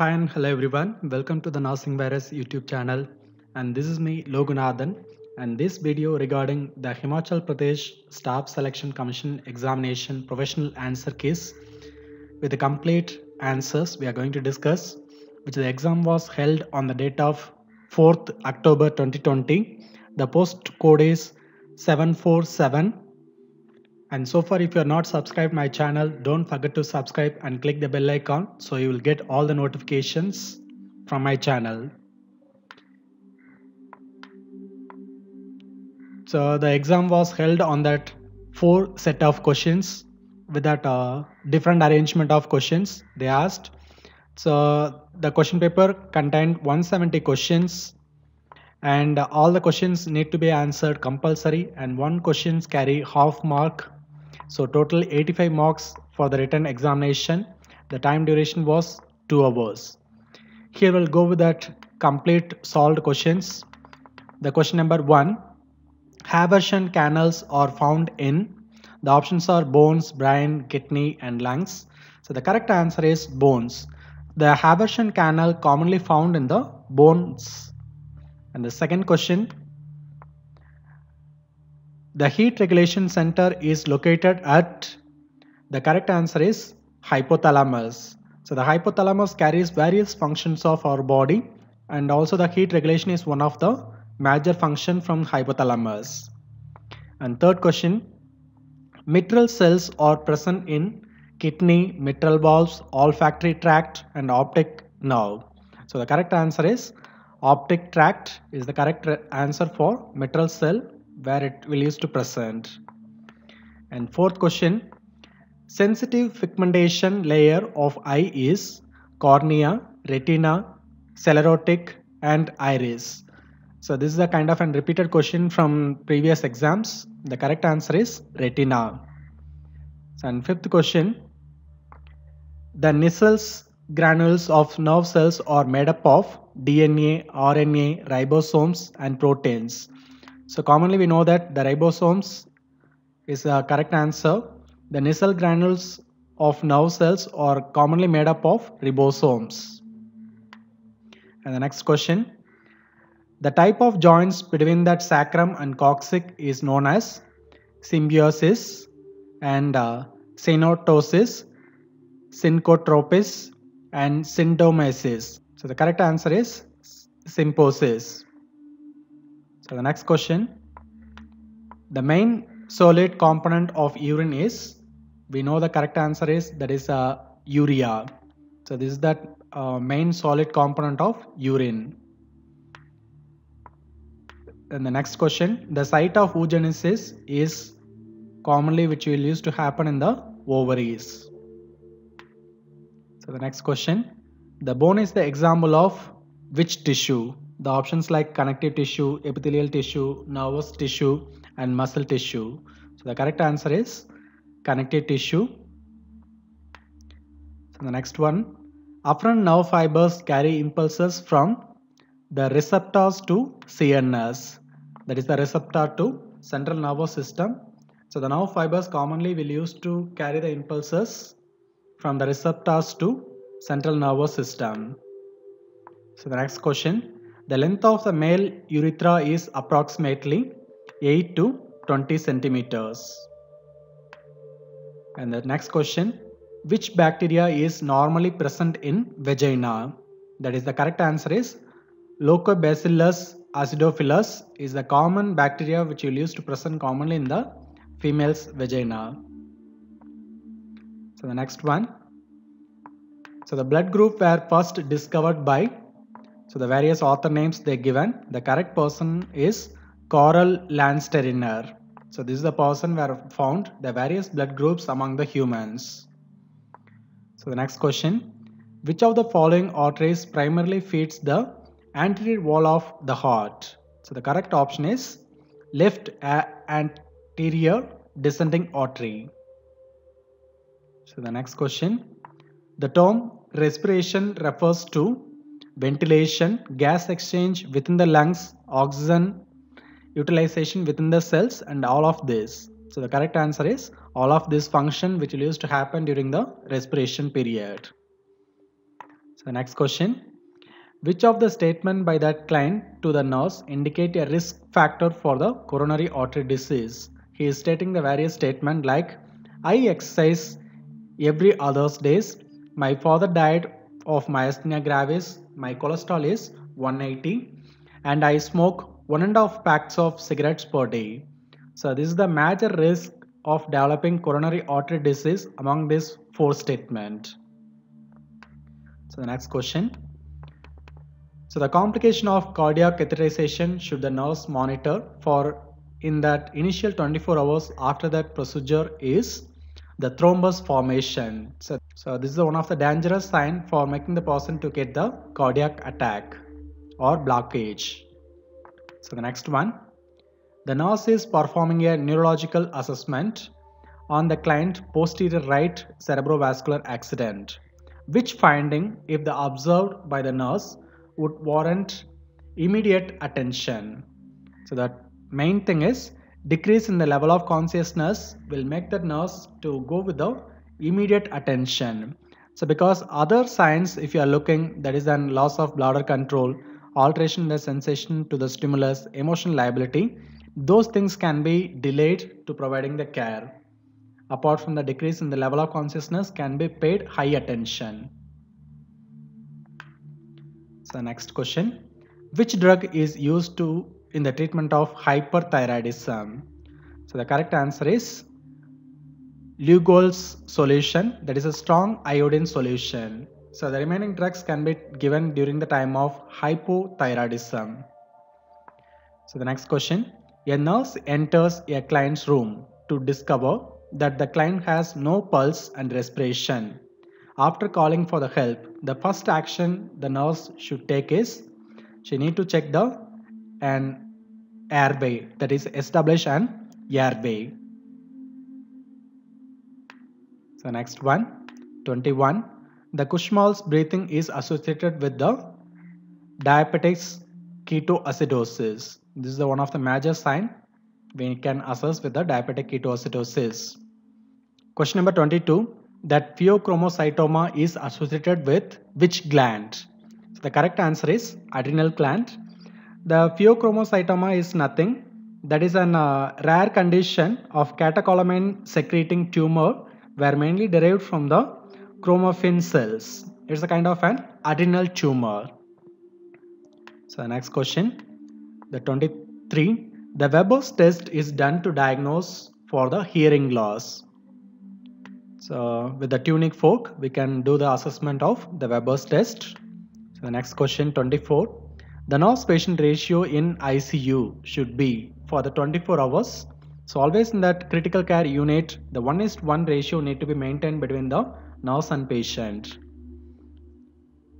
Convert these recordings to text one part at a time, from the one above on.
Hi and hello everyone. Welcome to the Nursing Virus YouTube channel. And this is me, Logunathan. And this video regarding the Himachal Pradesh Staff Selection Commission Examination Professional Answer Case with the complete answers we are going to discuss, which the exam was held on the date of 4th October 2020. The post code is 747 and so far if you are not subscribed my channel, don't forget to subscribe and click the bell icon so you will get all the notifications from my channel. So the exam was held on that four set of questions with that uh, different arrangement of questions they asked. So the question paper contained 170 questions and all the questions need to be answered compulsory and one questions carry half mark so total 85 marks for the written examination. The time duration was 2 hours. Here we'll go with that complete solved questions. The question number 1. Haversian canals are found in the options are bones, brain, kidney and lungs. So the correct answer is bones. The Haversian canal commonly found in the bones. And the second question, the heat regulation center is located at, the correct answer is hypothalamus. So the hypothalamus carries various functions of our body and also the heat regulation is one of the major function from hypothalamus. And third question, mitral cells are present in kidney, mitral valves, olfactory tract and optic nerve. So the correct answer is optic tract is the correct answer for mitral cell where it will use to present. And fourth question, sensitive pigmentation layer of eye is cornea, retina, sclerotic and iris. So this is a kind of a repeated question from previous exams. The correct answer is retina. And fifth question, the Nissel's granules of nerve cells are made up of DNA, RNA, ribosomes and proteins. So commonly we know that the ribosomes is a correct answer. The nasal granules of nerve cells are commonly made up of ribosomes. And the next question. The type of joints between that sacrum and coccyx is known as symbiosis and uh, synotosis, syncotropis and syntomesis. So the correct answer is symposis. So the next question. The main solid component of urine is, we know the correct answer is that is uh, urea. So this is the uh, main solid component of urine. And the next question, the site of oogenesis is commonly which will used to happen in the ovaries. So the next question, the bone is the example of which tissue? The options like connective tissue, epithelial tissue, nervous tissue, and muscle tissue. So the correct answer is connective tissue. So the next one, afferent nerve fibers carry impulses from the receptors to CNS. That is the receptor to central nervous system. So the nerve fibers commonly will use to carry the impulses from the receptors to central nervous system. So the next question, the length of the male urethra is approximately 8 to 20 centimeters. And the next question, which bacteria is normally present in vagina? That is the correct answer is Lactobacillus acidophilus is the common bacteria which will use to present commonly in the female's vagina. So the next one. So the blood group were first discovered by so the various author names they given, the correct person is Coral Landsteriner. So this is the person where found the various blood groups among the humans. So the next question, which of the following arteries primarily feeds the anterior wall of the heart? So the correct option is left anterior descending artery. So the next question, the term respiration refers to ventilation, gas exchange within the lungs, oxygen utilization within the cells and all of this. So the correct answer is all of this function which will used to happen during the respiration period. So next question. Which of the statement by that client to the nurse indicate a risk factor for the coronary artery disease? He is stating the various statement like I exercise every other days. My father died of myasthenia gravis my cholesterol is 180 and I smoke one and a half packs of cigarettes per day. So this is the major risk of developing coronary artery disease among these four statements. So the next question. So the complication of cardiac catheterization should the nurse monitor for in that initial 24 hours after that procedure is the thrombus formation. So so this is one of the dangerous sign for making the person to get the cardiac attack or blockage. So the next one, the nurse is performing a neurological assessment on the client posterior right cerebrovascular accident. Which finding, if the observed by the nurse, would warrant immediate attention. So the main thing is decrease in the level of consciousness will make the nurse to go with the immediate attention. So because other signs, if you are looking, that is an loss of bladder control, alteration in the sensation to the stimulus, emotional liability, those things can be delayed to providing the care. Apart from the decrease in the level of consciousness can be paid high attention. So next question, which drug is used to in the treatment of hyperthyroidism? So the correct answer is Lugol's solution, that is a strong iodine solution. So the remaining drugs can be given during the time of hypothyroidism. So the next question, a nurse enters a client's room to discover that the client has no pulse and respiration. After calling for the help, the first action the nurse should take is she need to check the an airway that is establish an airway. So next one, 21. The Kushmal's breathing is associated with the diabetics ketoacidosis. This is the one of the major sign we can assess with the diabetic ketoacidosis. Question number 22. That pheochromocytoma is associated with which gland? So the correct answer is adrenal gland. The pheochromocytoma is nothing. That is a uh, rare condition of catecholamine secreting tumor were mainly derived from the chromaffin cells. It's a kind of an adrenal tumor. So the next question, the 23, the Weber's test is done to diagnose for the hearing loss. So with the tuning fork, we can do the assessment of the Weber's test. So the next question, 24, the nurse patient ratio in ICU should be for the 24 hours so always in that critical care unit, the one is one ratio need to be maintained between the nurse and patient.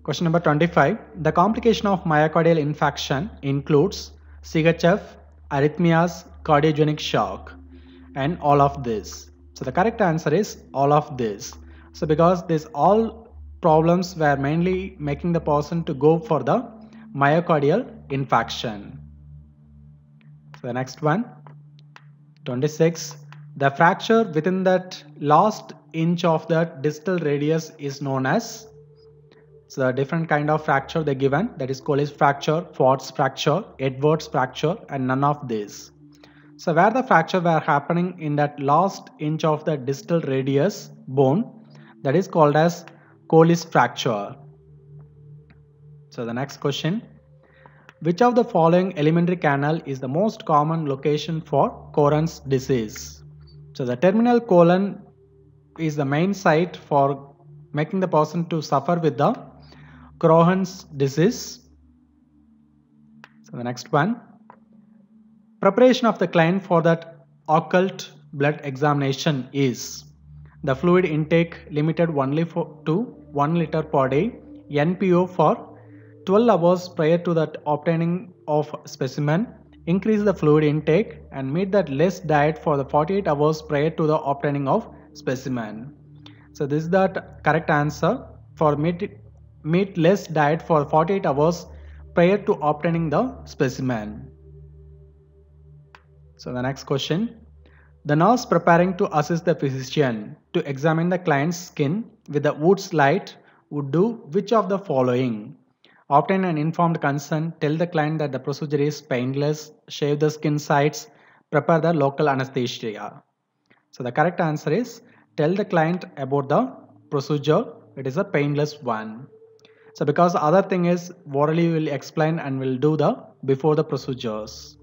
Question number 25. The complication of myocardial infarction includes CHF, arrhythmias, cardiogenic shock and all of this. So the correct answer is all of this. So because these all problems were mainly making the person to go for the myocardial infarction. So the next one. 26. The fracture within that last inch of that distal radius is known as so different kind of fracture they given that is called as fracture, Ford's fracture, Edwards fracture and none of these. So where the fracture were happening in that last inch of the distal radius bone that is called as Collis fracture. So the next question. Which of the following elementary canal is the most common location for Crohn's disease? So the terminal colon is the main site for making the person to suffer with the Crohn's disease. So the next one. Preparation of the client for that occult blood examination is the fluid intake limited only for, to 1 liter per day, NPO for 12 hours prior to that obtaining of specimen, increase the fluid intake and meet that less diet for the 48 hours prior to the obtaining of specimen. So this is the correct answer for meat, meat less diet for 48 hours prior to obtaining the specimen. So the next question. The nurse preparing to assist the physician to examine the client's skin with the Wood's light would do which of the following? Obtain an informed consent, tell the client that the procedure is painless, shave the skin sites, prepare the local anesthesia. So the correct answer is tell the client about the procedure. It is a painless one. So because other thing is orally will explain and will do the before the procedures.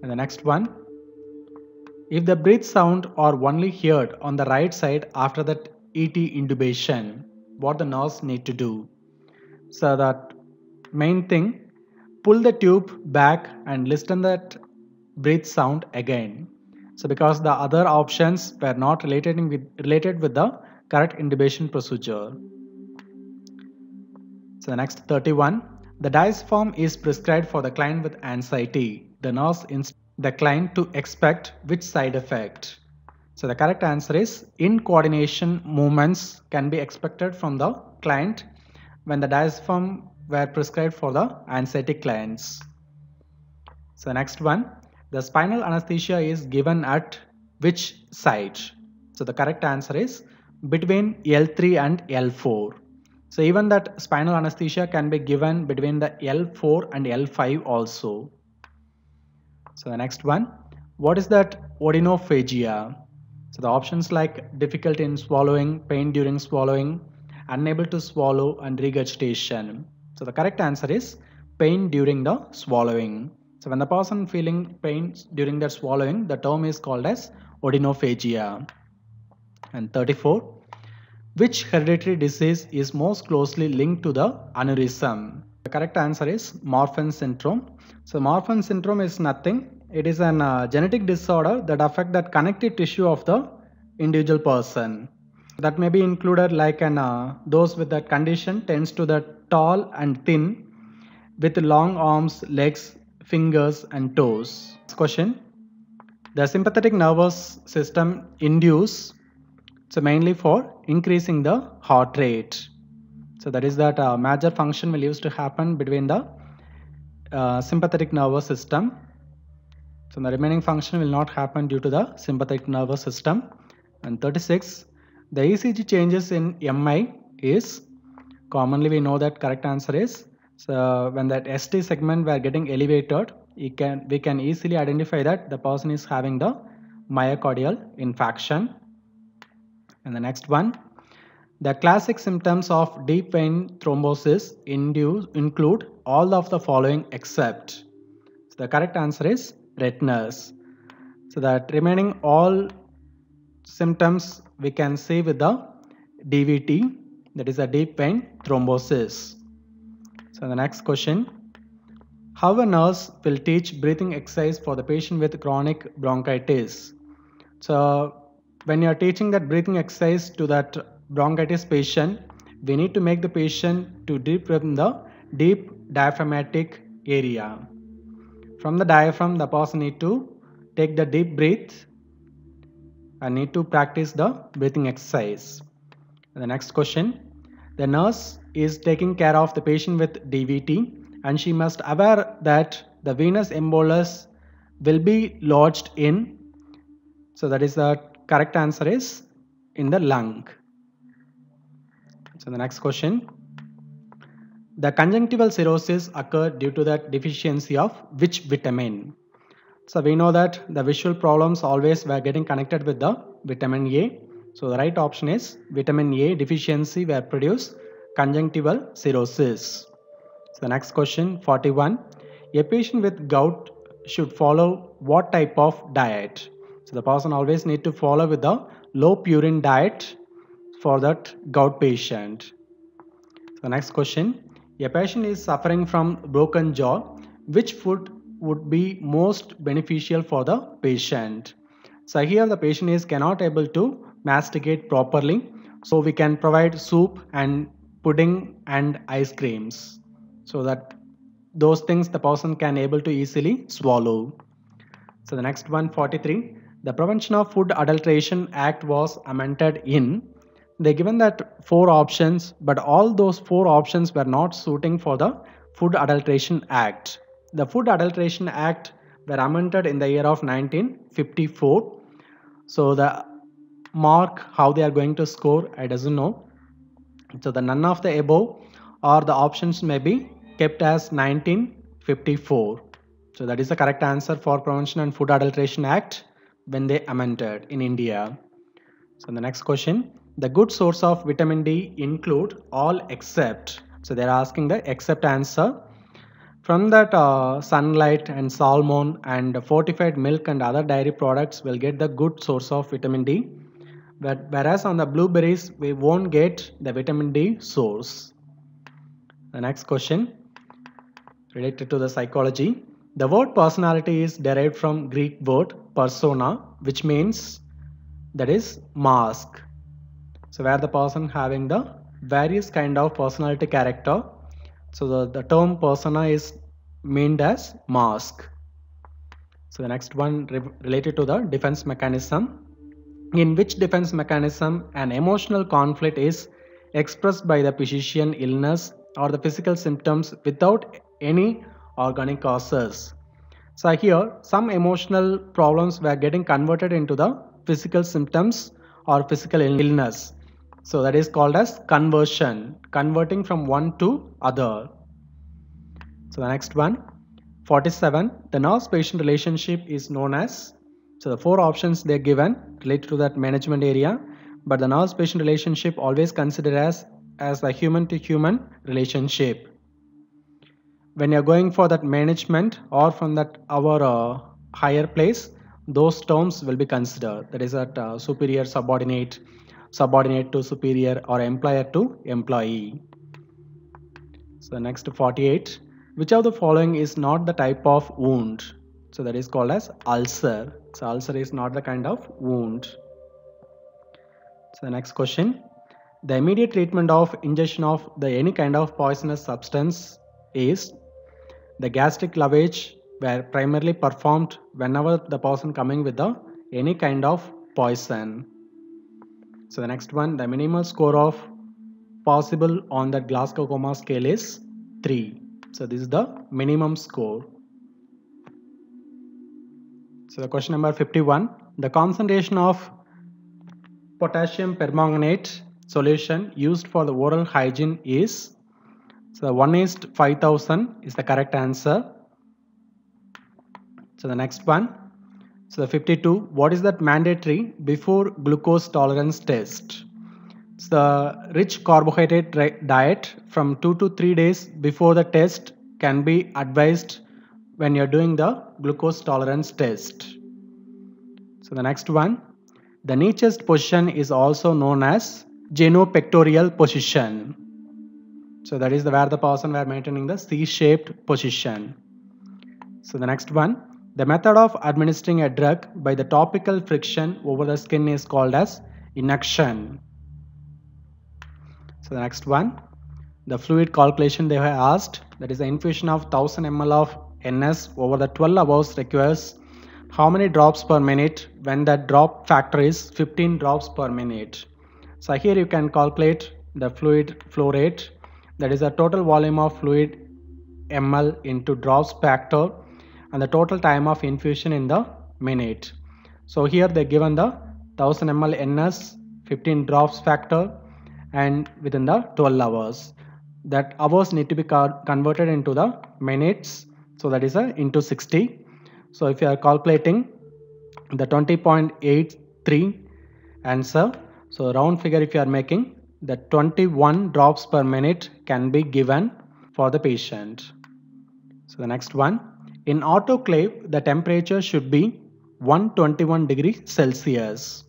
And the next one. If the breath sound are only heard on the right side after that ET intubation, what the nurse need to do? so that main thing pull the tube back and listen that breathe sound again so because the other options were not related with, related with the correct intubation procedure so the next 31 the diaphragm is prescribed for the client with anxiety the nurse instructs the client to expect which side effect so the correct answer is in coordination movements can be expected from the client when the diazepam were prescribed for the anesthetic clients. So next one, the spinal anesthesia is given at which site? So the correct answer is between L3 and L4. So even that spinal anesthesia can be given between the L4 and L5 also. So the next one, what is that odinophagia? So the options like difficult in swallowing, pain during swallowing, unable to swallow and regurgitation. So the correct answer is pain during the swallowing. So when the person feeling pain during their swallowing, the term is called as odinophagia. And 34, which hereditary disease is most closely linked to the aneurysm? The correct answer is Morphin syndrome. So Morphin syndrome is nothing. It is a uh, genetic disorder that affect that connective tissue of the individual person that may be included like an uh, those with that condition tends to the tall and thin with long arms legs fingers and toes Next question the sympathetic nervous system induce so mainly for increasing the heart rate so that is that uh, major function will used to happen between the uh, sympathetic nervous system so the remaining function will not happen due to the sympathetic nervous system and 36 the ECG changes in MI is commonly we know that correct answer is so when that ST segment we are getting elevated, can, we can easily identify that the person is having the myocardial infarction. And the next one, the classic symptoms of deep vein thrombosis induce, include all of the following except. So the correct answer is retinas. So that remaining all symptoms we can see with the DVT that is a deep vein thrombosis. So the next question, how a nurse will teach breathing exercise for the patient with chronic bronchitis. So when you are teaching that breathing exercise to that bronchitis patient, we need to make the patient to deep breath in the deep diaphragmatic area. From the diaphragm, the person need to take the deep breath I need to practice the breathing exercise. The next question. The nurse is taking care of the patient with DVT and she must aware that the venous embolus will be lodged in. So that is the correct answer is in the lung. So the next question. The conjunctival cirrhosis occur due to the deficiency of which vitamin? So we know that the visual problems always were getting connected with the vitamin A. So the right option is vitamin A deficiency were produced conjunctival cirrhosis. So the next question 41. A patient with gout should follow what type of diet? So the person always need to follow with the low purine diet for that gout patient. So the next question. A patient is suffering from broken jaw. Which food would be most beneficial for the patient. So here the patient is cannot able to masticate properly. So we can provide soup and pudding and ice creams so that those things the person can able to easily swallow. So the next one 43. The Prevention of Food Adulteration Act was amended in. They given that four options but all those four options were not suiting for the Food Adulteration Act the Food Adulteration Act were amended in the year of 1954. So the mark, how they are going to score, I doesn't know. So the none of the above or the options may be kept as 1954. So that is the correct answer for Prevention and Food Adulteration Act when they amended in India. So the next question, the good source of vitamin D include all except. So they're asking the except answer. From that uh, sunlight and salmon and fortified milk and other dairy products will get the good source of vitamin D. But whereas on the blueberries we won't get the vitamin D source. The next question related to the psychology. The word personality is derived from Greek word persona which means that is mask. So where the person having the various kind of personality character so the, the term persona is meant as mask. So the next one re related to the defense mechanism in which defense mechanism an emotional conflict is expressed by the physician illness or the physical symptoms without any organic causes. So here some emotional problems were getting converted into the physical symptoms or physical illness. So that is called as conversion, converting from one to other. So the next one, 47, the nurse-patient relationship is known as, so the four options they're given related to that management area, but the nurse-patient relationship always considered as, as a human-to-human -human relationship. When you're going for that management or from that our uh, higher place, those terms will be considered, that is that uh, superior, subordinate, subordinate to superior or employer to employee. So next 48. Which of the following is not the type of wound? So that is called as ulcer. So ulcer is not the kind of wound. So the next question. The immediate treatment of ingestion of the any kind of poisonous substance is the gastric lavage were primarily performed whenever the person coming with the any kind of poison so the next one, the minimal score of possible on that Glasgow-Coma scale is 3. So this is the minimum score. So the question number 51, the concentration of potassium permanganate solution used for the oral hygiene is so the 1 is 5000 is the correct answer. So the next one so 52, what is that mandatory before glucose tolerance test? So the rich carbohydrate diet from two to three days before the test can be advised when you're doing the glucose tolerance test. So the next one, the neatest position is also known as pectorial position. So that is the where the person were maintaining the C-shaped position. So the next one, the method of administering a drug by the topical friction over the skin is called as inaction. So the next one, the fluid calculation they have asked that is the infusion of 1000 ml of NS over the 12 hours requires how many drops per minute when the drop factor is 15 drops per minute. So here you can calculate the fluid flow rate that is the total volume of fluid ml into drops factor and the total time of infusion in the minute. So here they given the 1000 ml NS 15 drops factor and within the 12 hours that hours need to be converted into the minutes so that is a into 60 so if you are calculating the 20.83 answer so round figure if you are making the 21 drops per minute can be given for the patient so the next one in autoclave, the temperature should be 121 degree Celsius.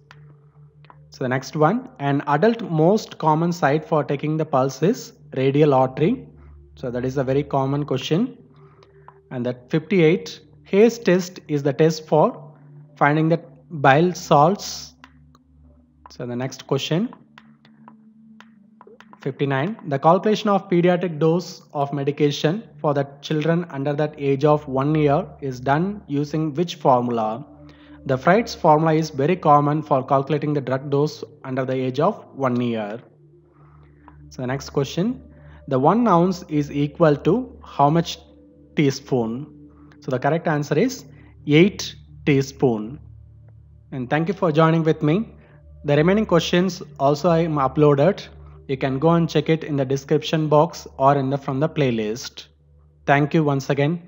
So the next one, an adult most common site for taking the pulse is radial artery. So that is a very common question. And that 58, Hayes test is the test for finding the bile salts. So the next question, 59. The calculation of pediatric dose of medication for the children under that age of 1 year is done using which formula? The Fried's formula is very common for calculating the drug dose under the age of 1 year. So the next question. The 1 ounce is equal to how much teaspoon? So the correct answer is 8 teaspoon. And thank you for joining with me. The remaining questions also I am uploaded you can go and check it in the description box or in the from the playlist. Thank you once again.